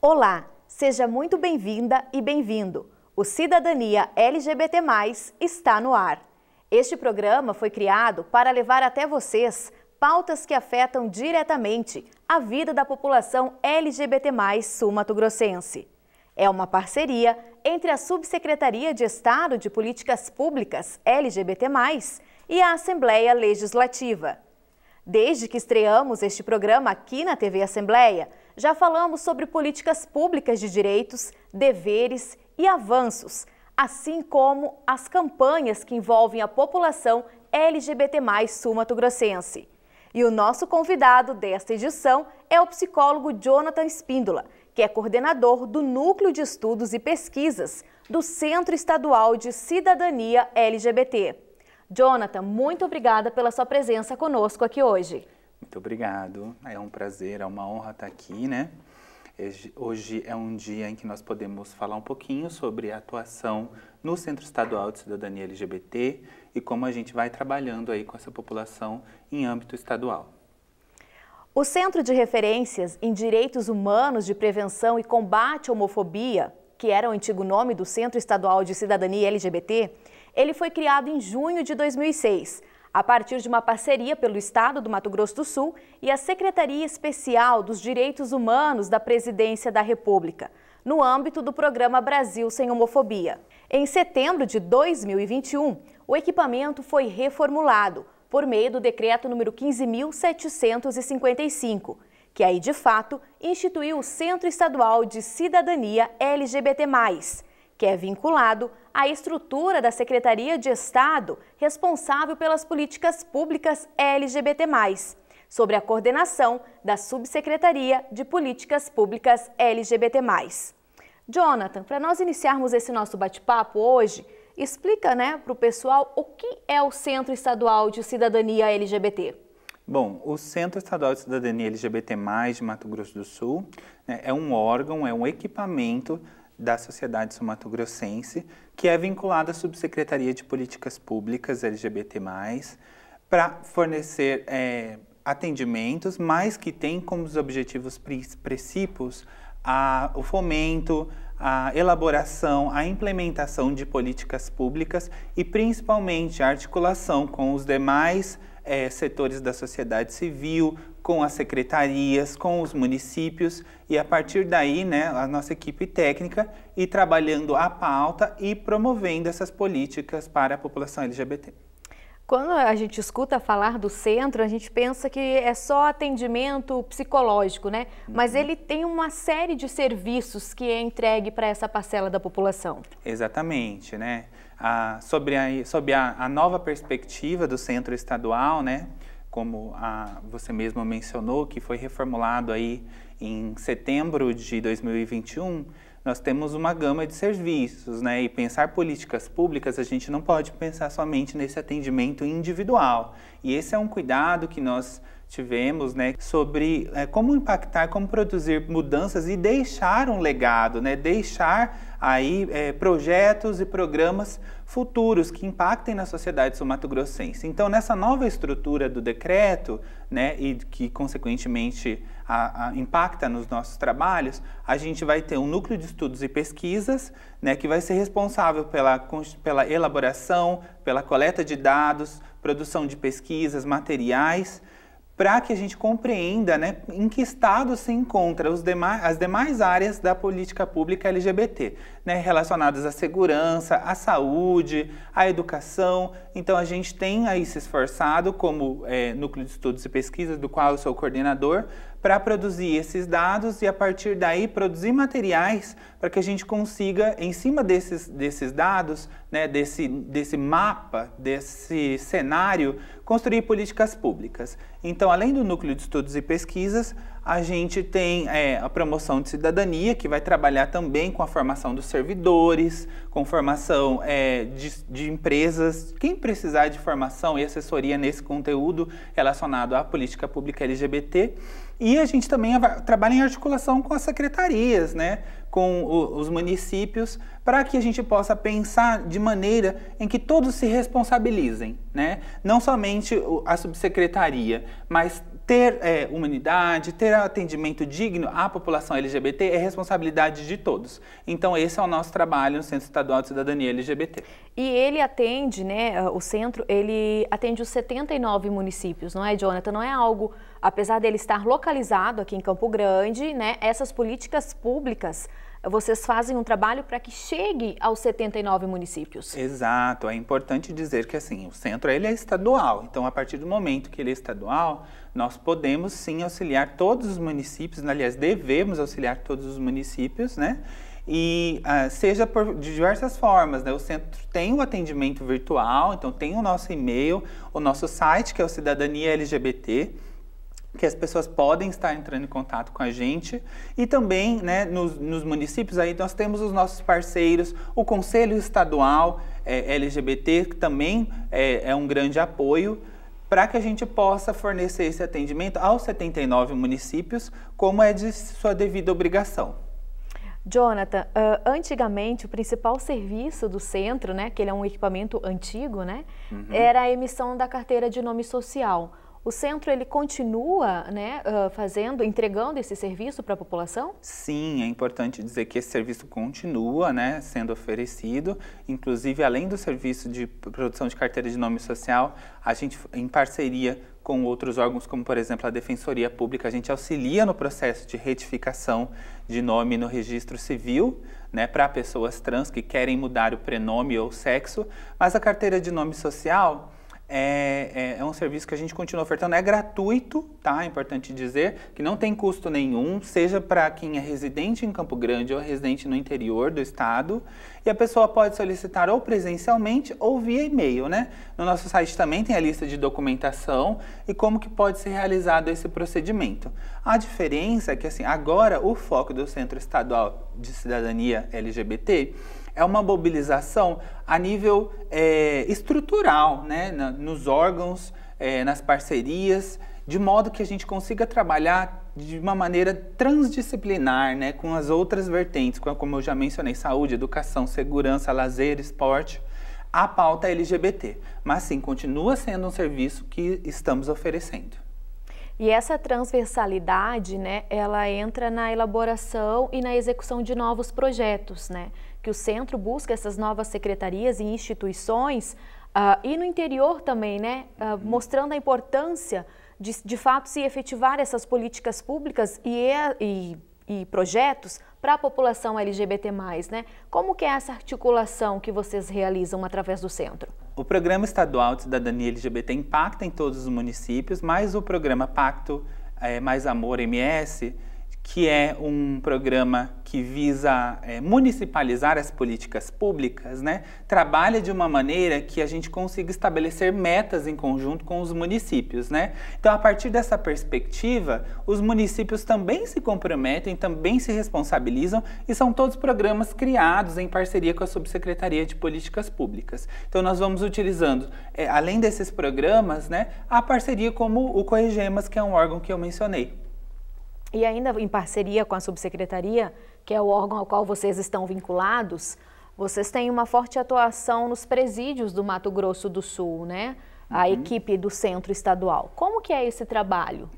Olá, seja muito bem-vinda e bem-vindo. O Cidadania LGBT+, está no ar. Este programa foi criado para levar até vocês pautas que afetam diretamente a vida da população LGBT+, sumatogrossense. É uma parceria entre a Subsecretaria de Estado de Políticas Públicas LGBT+, e a Assembleia Legislativa. Desde que estreamos este programa aqui na TV Assembleia, já falamos sobre políticas públicas de direitos, deveres e avanços, assim como as campanhas que envolvem a população LGBT+ sul grossense E o nosso convidado desta edição é o psicólogo Jonathan Espíndola, que é coordenador do Núcleo de Estudos e Pesquisas do Centro Estadual de Cidadania LGBT. Jonathan, muito obrigada pela sua presença conosco aqui hoje. Muito obrigado. É um prazer, é uma honra estar aqui, né? Hoje é um dia em que nós podemos falar um pouquinho sobre a atuação no Centro Estadual de Cidadania LGBT e como a gente vai trabalhando aí com essa população em âmbito estadual. O Centro de Referências em Direitos Humanos de Prevenção e Combate à Homofobia, que era o antigo nome do Centro Estadual de Cidadania LGBT, ele foi criado em junho de 2006 a partir de uma parceria pelo Estado do Mato Grosso do Sul e a Secretaria Especial dos Direitos Humanos da Presidência da República, no âmbito do programa Brasil Sem Homofobia. Em setembro de 2021, o equipamento foi reformulado por meio do decreto número 15.755, que aí de fato instituiu o Centro Estadual de Cidadania LGBT+, que é vinculado à estrutura da Secretaria de Estado responsável pelas políticas públicas LGBT+, sobre a coordenação da Subsecretaria de Políticas Públicas LGBT+. Jonathan, para nós iniciarmos esse nosso bate-papo hoje, explica né, para o pessoal o que é o Centro Estadual de Cidadania LGBT. Bom, o Centro Estadual de Cidadania LGBT+, de Mato Grosso do Sul, né, é um órgão, é um equipamento da Sociedade Sumatogrossense, que é vinculada à Subsecretaria de Políticas Públicas LGBT+, para fornecer é, atendimentos, mas que tem como os objetivos principais a, o fomento, a elaboração, a implementação de políticas públicas e principalmente a articulação com os demais é, setores da sociedade civil, com as secretarias, com os municípios e a partir daí, né, a nossa equipe técnica e trabalhando a pauta e promovendo essas políticas para a população LGBT. Quando a gente escuta falar do centro, a gente pensa que é só atendimento psicológico, né? Mas uhum. ele tem uma série de serviços que é entregue para essa parcela da população. Exatamente, né? Ah, sobre a, sobre a, a nova perspectiva do centro estadual, né? como a, você mesma mencionou, que foi reformulado aí em setembro de 2021, nós temos uma gama de serviços, né? E pensar políticas públicas, a gente não pode pensar somente nesse atendimento individual. E esse é um cuidado que nós tivemos, né, sobre é, como impactar, como produzir mudanças e deixar um legado, né, deixar aí é, projetos e programas futuros que impactem na sociedade sul-mato-grossense. Então, nessa nova estrutura do decreto, né, e que consequentemente a, a, impacta nos nossos trabalhos, a gente vai ter um núcleo de estudos e pesquisas, né, que vai ser responsável pela, pela elaboração, pela coleta de dados, produção de pesquisas, materiais, para que a gente compreenda né, em que estado se encontra demais, as demais áreas da política pública LGBT, né, relacionadas à segurança, à saúde, à educação. Então a gente tem aí se esforçado como é, núcleo de estudos e pesquisas, do qual eu sou coordenador, para produzir esses dados e a partir daí produzir materiais para que a gente consiga, em cima desses, desses dados, né, desse, desse mapa, desse cenário, construir políticas públicas. Então, além do núcleo de estudos e pesquisas, a gente tem é, a promoção de cidadania, que vai trabalhar também com a formação dos servidores, com formação é, de, de, empresas. Quem precisar de formação e assessoria nesse conteúdo relacionado à política pública LGBT. E a gente também trabalha em articulação com as secretarias, né, com o, os municípios, para que a gente possa pensar de maneira em que todos se responsabilizem, né? não somente a subsecretaria, mas ter é, humanidade, ter atendimento digno à população LGBT é responsabilidade de todos. Então esse é o nosso trabalho no Centro Estadual de Cidadania LGBT. E ele atende, né, o centro, ele atende os 79 municípios, não é, Jonathan? Não é algo apesar dele estar localizado aqui em Campo Grande, né, essas políticas públicas vocês fazem um trabalho para que chegue aos 79 municípios. Exato, é importante dizer que assim, o centro ele é estadual, então a partir do momento que ele é estadual, nós podemos sim auxiliar todos os municípios, né, aliás, devemos auxiliar todos os municípios, né? E ah, seja por, de diversas formas, né? O centro tem o atendimento virtual, então tem o nosso e-mail, o nosso site, que é o Cidadania LGBT, que as pessoas podem estar entrando em contato com a gente e também né, nos, nos municípios aí nós temos os nossos parceiros, o Conselho Estadual é, LGBT, que também é, é um grande apoio para que a gente possa fornecer esse atendimento aos 79 municípios, como é de sua devida obrigação. Jonathan, uh, antigamente o principal serviço do centro, né, que ele é um equipamento antigo, né, uhum. era a emissão da carteira de nome social. O centro ele continua né, ah, fazendo, entregando esse serviço para a população? Sim, é importante dizer que esse serviço continua né, sendo oferecido. Inclusive, além do serviço de produção de carteira de nome social, a gente, em parceria com outros órgãos, como por exemplo a Defensoria Pública, a gente auxilia no processo de retificação de nome no registro civil, né, para pessoas trans que querem mudar o prenome ou sexo, mas a carteira de nome social é, é, é, um serviço que a gente continua ofertando, é gratuito, tá? É importante dizer que não tem custo nenhum, seja para quem é residente em Campo Grande ou residente no interior do estado. E a pessoa pode solicitar ou presencialmente ou via e-mail, né? No nosso site também tem a lista de documentação e como que pode ser realizado esse procedimento. A diferença é que, assim, agora o foco do Centro Estadual de Cidadania LGBT é uma mobilização a nível é, estrutural, né? Na, nos órgãos, é, nas parcerias, de modo que a gente consiga trabalhar de uma maneira transdisciplinar, né? com as outras vertentes, como eu já mencionei, saúde, educação, segurança, lazer, esporte, a pauta LGBT. Mas sim, continua sendo um serviço que estamos oferecendo. E essa transversalidade, né, ela entra na elaboração e na execução de novos projetos, né? que o centro busca essas novas secretarias e instituições uh, e no interior também, né, uh, mostrando a importância de, de fato se efetivar essas políticas públicas e, e, e projetos para a população LGBT+. Né? Como que é essa articulação que vocês realizam através do centro? O Programa Estadual de Cidadania LGBT impacta em todos os municípios, mas o programa Pacto é, Mais Amor MS que é um programa que visa é, municipalizar as políticas públicas, né, trabalha de uma maneira que a gente consiga estabelecer metas em conjunto com os municípios. Né? Então, a partir dessa perspectiva, os municípios também se comprometem, também se responsabilizam e são todos programas criados em parceria com a Subsecretaria de Políticas Públicas. Então, nós vamos utilizando, é, além desses programas, né, a parceria como o Corregemas, que é um órgão que eu mencionei e ainda em parceria com a subsecretaria, que é o órgão ao qual vocês estão vinculados, vocês têm uma forte atuação nos presídios do Mato Grosso do Sul, né? A uhum. equipe do Centro Estadual. Como que é esse trabalho?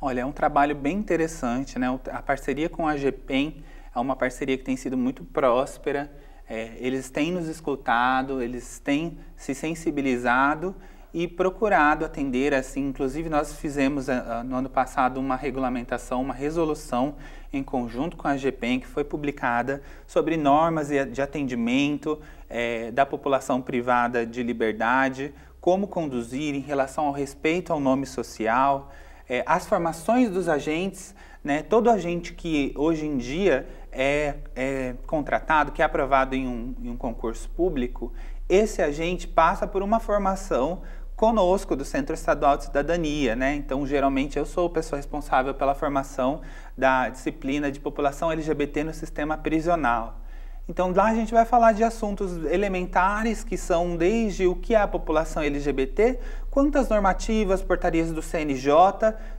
Olha, é um trabalho bem interessante, né? A parceria com a GPEM é uma parceria que tem sido muito próspera. É, eles têm nos escutado, eles têm se sensibilizado e procurado atender, assim, inclusive nós fizemos ah, ah, no ano passado uma regulamentação, uma resolução em conjunto com a GPEM que foi publicada sobre normas de atendimento eh, da população privada de liberdade, como conduzir em relação ao respeito ao nome social, eh, as formações dos agentes, né, todo agente que hoje em dia é, é contratado, que é aprovado em um, em um concurso público, esse agente passa por uma formação conosco do Centro Estadual de Cidadania, né? Então, geralmente eu sou a pessoa responsável pela formação da disciplina de população LGBT no sistema prisional. Então, lá a gente vai falar de assuntos elementares que são desde o que é a população LGBT, quantas normativas, portarias do CNJ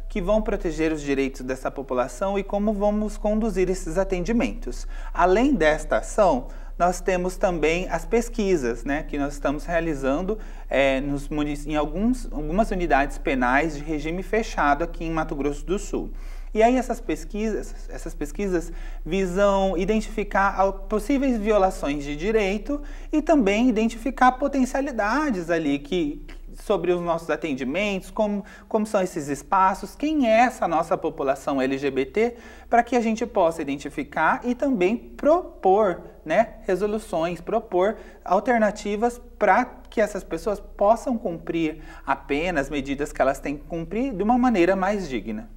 que vão proteger os direitos dessa população e como vamos conduzir esses atendimentos. Além desta ação, nós temos também as pesquisas né, que nós estamos realizando é, nos, em alguns, algumas unidades penais de regime fechado aqui em Mato Grosso do Sul. E aí essas pesquisas, essas pesquisas visam identificar possíveis violações de direito e também identificar potencialidades ali que, sobre os nossos atendimentos, como, como são esses espaços, quem é essa nossa população LGBT, para que a gente possa identificar e também propor né, resoluções, propor alternativas para que essas pessoas possam cumprir apenas medidas que elas têm que cumprir de uma maneira mais digna.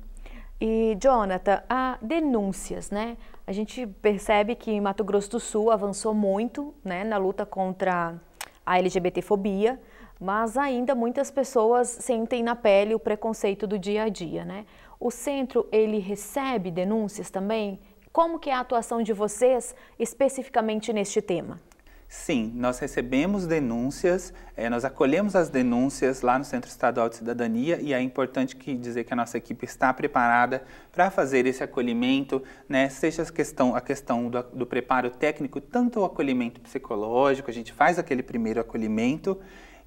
E, Jonathan, há denúncias, né? A gente percebe que Mato Grosso do Sul avançou muito né, na luta contra a LGBTfobia, mas ainda muitas pessoas sentem na pele o preconceito do dia a dia, né? O centro, ele recebe denúncias também? Como que é a atuação de vocês especificamente neste tema? Sim, nós recebemos denúncias, eh, nós acolhemos as denúncias lá no Centro Estadual de Cidadania e é importante que dizer que a nossa equipe está preparada para fazer esse acolhimento, né, seja a questão, a questão do, do preparo técnico, tanto o acolhimento psicológico, a gente faz aquele primeiro acolhimento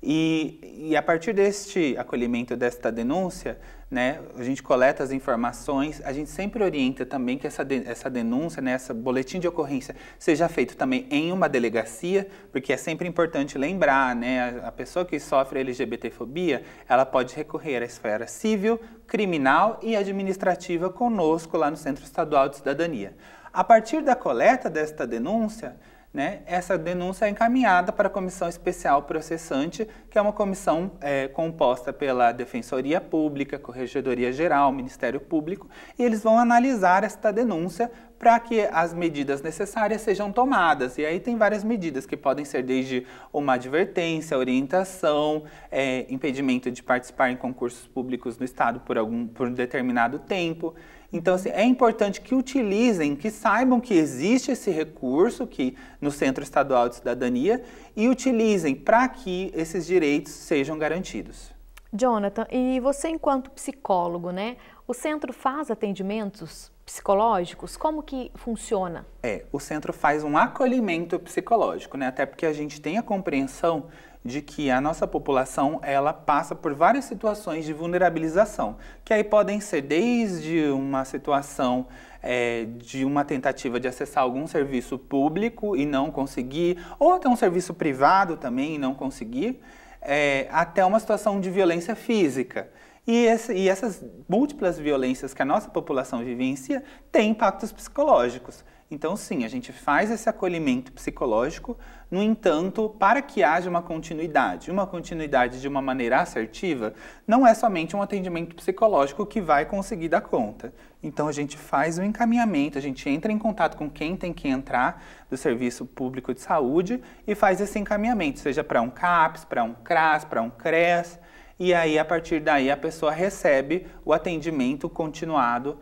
e, e, a partir deste acolhimento, desta denúncia, né, a gente coleta as informações, a gente sempre orienta também que essa, de, essa denúncia, né, essa boletim de ocorrência, seja feito também em uma delegacia, porque é sempre importante lembrar, né, a, a pessoa que sofre LGBTfobia, ela pode recorrer à esfera civil, criminal e administrativa conosco lá no Centro Estadual de Cidadania. A partir da coleta desta denúncia, né, essa denúncia é encaminhada para a Comissão Especial Processante, que é uma comissão é, composta pela Defensoria Pública, Corregedoria Geral, Ministério Público, e eles vão analisar esta denúncia para que as medidas necessárias sejam tomadas. E aí tem várias medidas que podem ser desde uma advertência, orientação, é, impedimento de participar em concursos públicos no Estado por, algum, por um determinado tempo. Então, assim, é importante que utilizem, que saibam que existe esse recurso que no Centro Estadual de Cidadania e utilizem para que esses direitos sejam garantidos. Jonathan, e você enquanto psicólogo, né? O centro faz atendimentos psicológicos? Como que funciona? É, o centro faz um acolhimento psicológico, né? Até porque a gente tem a compreensão de que a nossa população ela passa por várias situações de vulnerabilização, que aí podem ser desde uma situação é, de uma tentativa de acessar algum serviço público e não conseguir, ou até um serviço privado também e não conseguir, é, até uma situação de violência física. E, esse, e, essas múltiplas violências que a nossa população vivencia têm impactos psicológicos. Então, sim, a gente faz esse acolhimento psicológico no entanto, para que haja uma continuidade, uma continuidade de uma maneira assertiva, não é somente um atendimento psicológico que vai conseguir dar conta. Então a gente faz o um encaminhamento, a gente entra em contato com quem tem que entrar do serviço público de saúde e faz esse encaminhamento, seja para um CAPS, para um CRAS, para um CRES, e aí a partir daí a pessoa recebe o atendimento continuado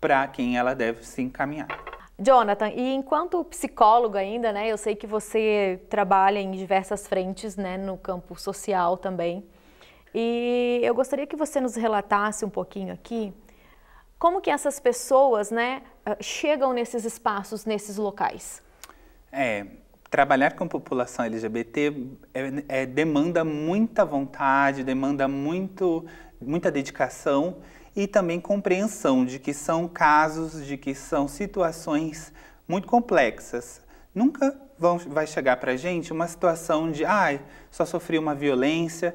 para quem ela deve se encaminhar. Jonathan, e enquanto psicólogo ainda, né, eu sei que você trabalha em diversas frentes, né, no campo social também. E eu gostaria que você nos relatasse um pouquinho aqui como que essas pessoas, né, eh, chegam nesses espaços, nesses locais. É, trabalhar com população LGBT é, é, demanda muita vontade, demanda muito, muita dedicação e também compreensão de que são casos, de que são situações muito complexas. Nunca vão, vai chegar para a gente uma situação de, ai, ah, só sofri uma violência.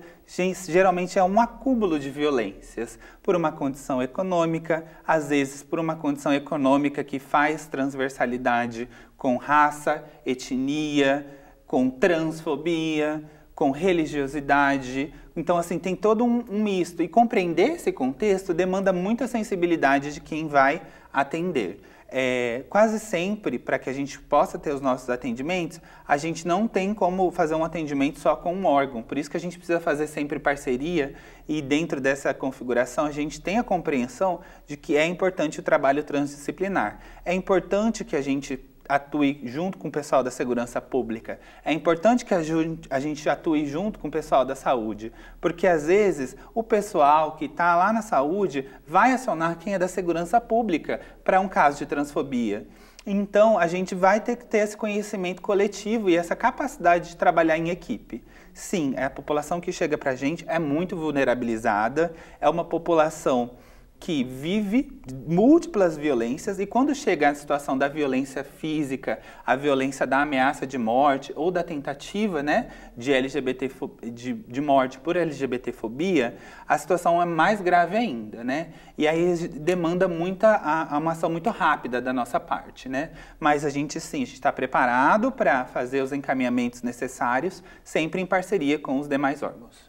Geralmente é um acúmulo de violências por uma condição econômica, às vezes por uma condição econômica que faz transversalidade com raça, etnia, com transfobia, com religiosidade. Então, assim, tem todo um, um, misto. E compreender esse contexto demanda muita sensibilidade de quem vai atender. É, quase sempre, para que a gente possa ter os nossos atendimentos, a gente não tem como fazer um atendimento só com um órgão. Por isso que a gente precisa fazer sempre parceria e dentro dessa configuração a gente tem a compreensão de que é importante o trabalho transdisciplinar. É importante que a gente atue junto com o pessoal da segurança pública. É importante que a gente, atue junto com o pessoal da saúde, porque às vezes o pessoal que está lá na saúde vai acionar quem é da segurança pública para um caso de transfobia. Então, a gente vai ter que ter esse conhecimento coletivo e essa capacidade de trabalhar em equipe. Sim, é a população que chega para a gente é muito vulnerabilizada, é uma população que vive múltiplas violências e quando chega à situação da violência física, a violência da ameaça de morte ou da tentativa né, de, LGBT, de, de morte por LGBTfobia, a situação é mais grave ainda, né? E aí demanda muita, a, a uma ação muito rápida da nossa parte, né? Mas a gente sim, está preparado para fazer os encaminhamentos necessários, sempre em parceria com os demais órgãos.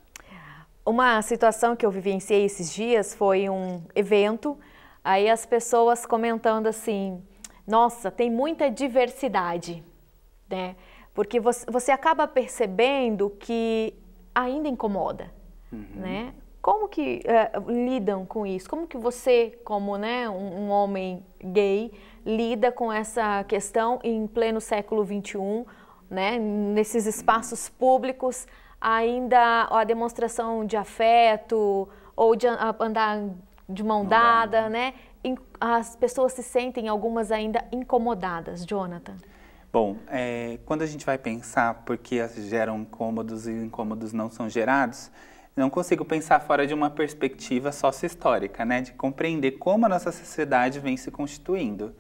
Uma situação que eu vivenciei esses dias foi um evento, aí as pessoas comentando assim: nossa, tem muita diversidade, né? Porque você, você acaba percebendo que ainda incomoda, uhum. né? Como que uh, lidam com isso? Como que você, como né, um, um, homem gay, lida com essa questão em pleno século XXI, né, nesses espaços públicos, ainda a demonstração de afeto ou de andar de mão dada, né? As pessoas se sentem, algumas ainda, incomodadas, Jonathan. Bom, é, quando a gente vai pensar porque geram incômodos e incômodos não são gerados, não consigo pensar fora de uma perspectiva sócio-histórica, né? De compreender como a nossa sociedade vem se constituindo.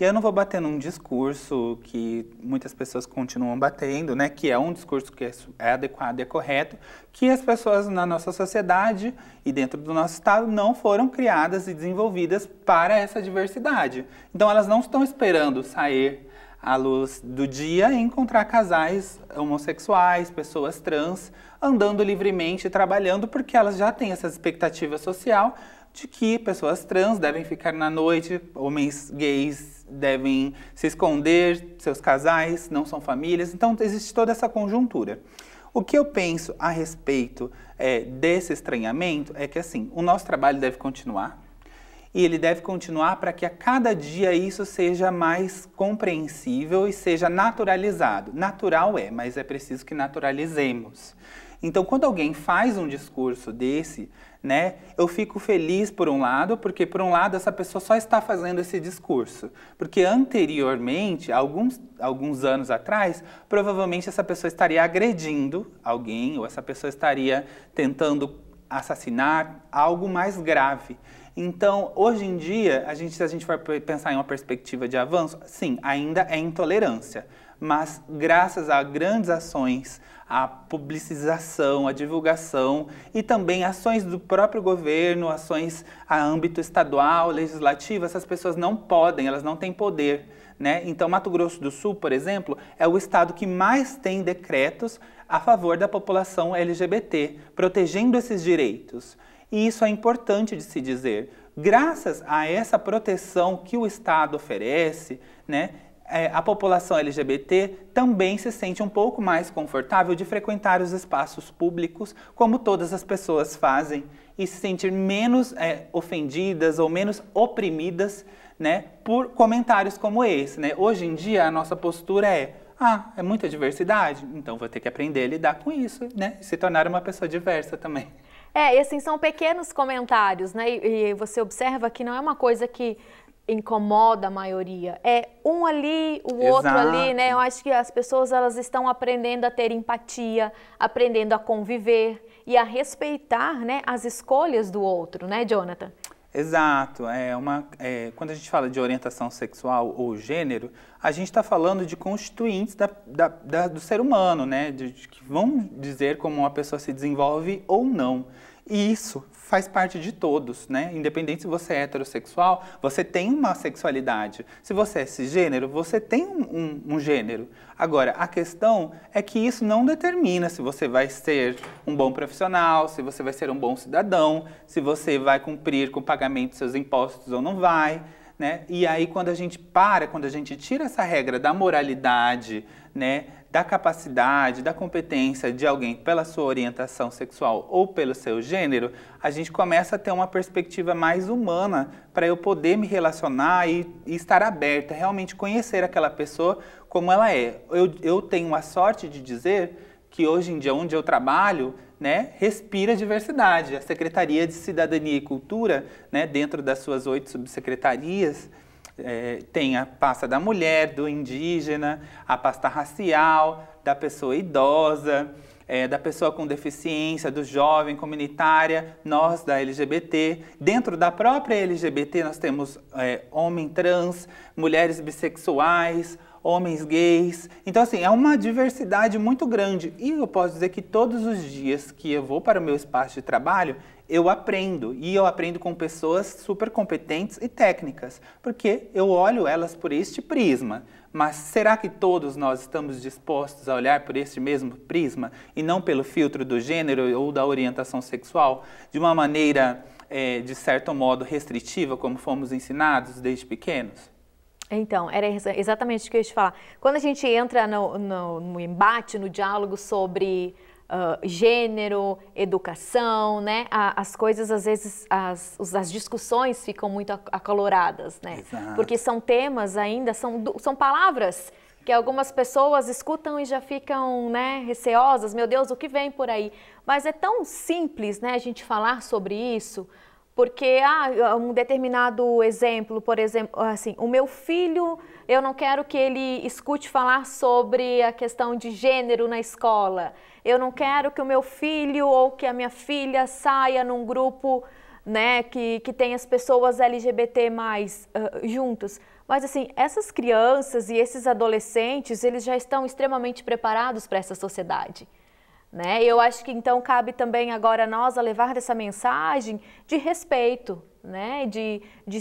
E eu não vou bater num discurso que muitas pessoas continuam batendo, né, que é um discurso que é, é adequado e é correto, que as pessoas na nossa sociedade e dentro do nosso estado não foram criadas e desenvolvidas para essa diversidade. Então elas não estão esperando sair à luz do dia e encontrar casais homossexuais, pessoas trans andando livremente, trabalhando, porque elas já têm essa expectativa social de que pessoas trans devem ficar na noite, homens gays devem se esconder, seus casais não são famílias, então existe toda essa conjuntura. O que eu penso a respeito é, desse estranhamento é que assim, o nosso trabalho deve continuar e ele deve continuar para que a cada dia isso seja mais compreensível e seja naturalizado. Natural é, mas é preciso que naturalizemos. Então, quando alguém faz um discurso desse, né? Eu fico feliz por um lado, porque por um lado essa pessoa só está fazendo esse discurso, porque anteriormente, alguns, alguns anos atrás, provavelmente essa pessoa estaria agredindo alguém ou essa pessoa estaria tentando assassinar algo mais grave. Então, hoje em dia, a gente, se a gente for pensar em uma perspectiva de avanço, sim, ainda é intolerância. Mas graças a grandes ações, a publicização, a divulgação e também ações do próprio governo, ações a âmbito estadual, legislativo, essas pessoas não podem, elas não têm poder. Né? Então, Mato Grosso do Sul, por exemplo, é o estado que mais tem decretos a favor da população LGBT, protegendo esses direitos. E isso é importante de se dizer. Graças a essa proteção que o Estado oferece, né, é, a população LGBT também se sente um pouco mais confortável de frequentar os espaços públicos, como todas as pessoas fazem, e se sentir menos é, ofendidas ou menos oprimidas né, por comentários como esse. Né? Hoje em dia, a nossa postura é: ah, é muita diversidade? Então vou ter que aprender a lidar com isso né? e se tornar uma pessoa diversa também. É, e assim, são pequenos comentários, né? E, e você observa que não é uma coisa que incomoda a maioria. É um ali, o Exato. outro ali, né? Eu acho que as pessoas elas estão aprendendo a ter empatia, aprendendo a conviver e a respeitar, né, as escolhas do outro, né, Jonathan? Exato. É uma, é, quando a gente fala de orientação sexual ou gênero, a gente está falando de constituintes da, da, da, do ser humano, né? De, de, que vão dizer como uma pessoa se desenvolve ou não. E isso faz parte de todos, né? Independente se você é heterossexual, você tem uma sexualidade. Se você é cisgênero, você tem um, um, um gênero. Agora, a questão é que isso não determina se você vai ser um bom profissional, se você vai ser um bom cidadão, se você vai cumprir com o pagamento dos seus impostos ou não vai. Né? E aí, quando a gente para, quando a gente tira essa regra da moralidade, né, da capacidade, da competência de alguém pela sua orientação sexual ou pelo seu gênero, a gente começa a ter uma perspectiva mais humana para eu poder me relacionar e, e, estar aberta, realmente conhecer aquela pessoa como ela é. Eu, eu tenho a sorte de dizer que hoje em dia, onde eu trabalho, né, respira diversidade. A Secretaria de Cidadania e Cultura, né, dentro das suas oito subsecretarias, é, tem a pasta da mulher, do indígena, a pasta racial, da pessoa idosa, é, da pessoa com deficiência, do jovem, comunitária, nós da LGBT. Dentro da própria LGBT, nós temos é, homem trans, mulheres bissexuais, homens gays. Então, assim, é uma diversidade muito grande. E eu posso dizer que todos os dias que eu vou para o meu espaço de trabalho, eu aprendo. E eu aprendo com pessoas super competentes e técnicas, porque eu olho elas por este prisma. Mas será que todos nós estamos dispostos a olhar por este mesmo prisma e não pelo filtro do gênero ou da orientação sexual de uma maneira, é, de certo modo, restritiva, como fomos ensinados desde pequenos? Então, era exatamente o que eu ia te falar. Quando a gente entra no, no, no embate, no diálogo sobre uh, gênero, educação, né? A, as coisas, às vezes, as, as discussões ficam muito acaloradas, né? Exato. Porque são temas ainda, são, são palavras que algumas pessoas escutam e já ficam, né, receosas, meu Deus, o que vem por aí? Mas é tão simples, né, a gente falar sobre isso, porque ah, um determinado exemplo, por exemplo, assim, o meu filho, eu não quero que ele escute falar sobre a questão de gênero na escola. Eu não quero que o meu filho ou que a minha filha saia num grupo né, que, que tem as pessoas LGBT mais uh, juntos. Mas assim, essas crianças e esses adolescentes, eles já estão extremamente preparados para essa sociedade. Né? Eu acho que então cabe também agora nós a levar essa mensagem de respeito, né? De, de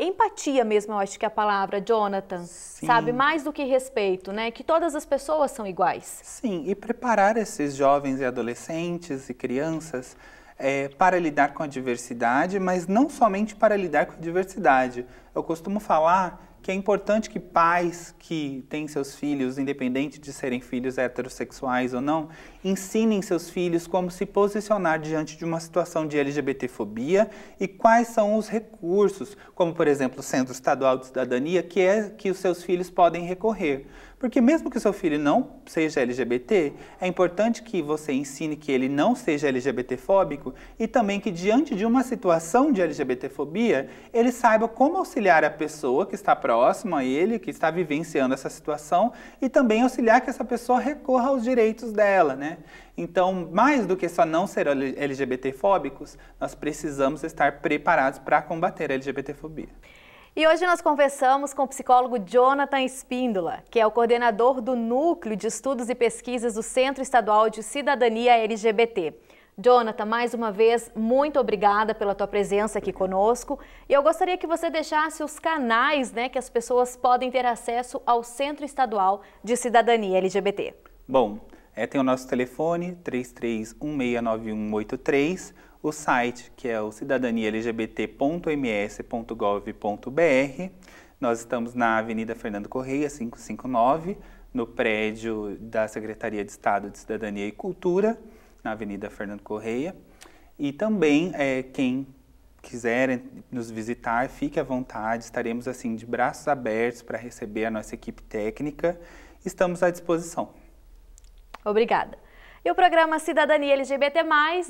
empatia mesmo, eu acho que é a palavra, Jonathan. Sim. Sabe, mais do que respeito, né? Que todas as pessoas são iguais. Sim, e preparar esses jovens e adolescentes e crianças é, para lidar com a diversidade, mas não somente para lidar com a diversidade. Eu costumo falar que é importante que pais que têm seus filhos, independente de serem filhos heterossexuais ou não, ensinem seus filhos como se posicionar diante de uma situação de LGBTfobia e quais são os recursos, como por exemplo o Centro Estadual de Cidadania, que é que os seus filhos podem recorrer. Porque mesmo que o seu filho não seja LGBT, é importante que você ensine que ele não seja LGBTfóbico e também que diante de uma situação de LGBTfobia, ele saiba como auxiliar a pessoa que está próxima a ele, que está vivenciando essa situação e também auxiliar que essa pessoa recorra aos direitos dela, né? Então, mais do que só não ser LGBTfóbicos, nós precisamos estar preparados para combater a LGBTfobia. E hoje nós conversamos com o psicólogo Jonathan Espíndola, que é o coordenador do Núcleo de Estudos e Pesquisas do Centro Estadual de Cidadania LGBT. Jonathan, mais uma vez, muito obrigada pela tua presença aqui conosco. E eu gostaria que você deixasse os canais né, que as pessoas podem ter acesso ao Centro Estadual de Cidadania LGBT. Bom, é, tem o nosso telefone 33169183 o site, que é o cidadanialgbt.ms.gov.br. Nós estamos na Avenida Fernando Correia, 559, no prédio da Secretaria de Estado de Cidadania e Cultura, na Avenida Fernando Correia. E também, é, quem quiser nos visitar, fique à vontade, estaremos assim de braços abertos para receber a nossa equipe técnica. Estamos à disposição. Obrigada. E o programa Cidadania LGBT+,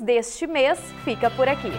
deste mês, fica por aqui.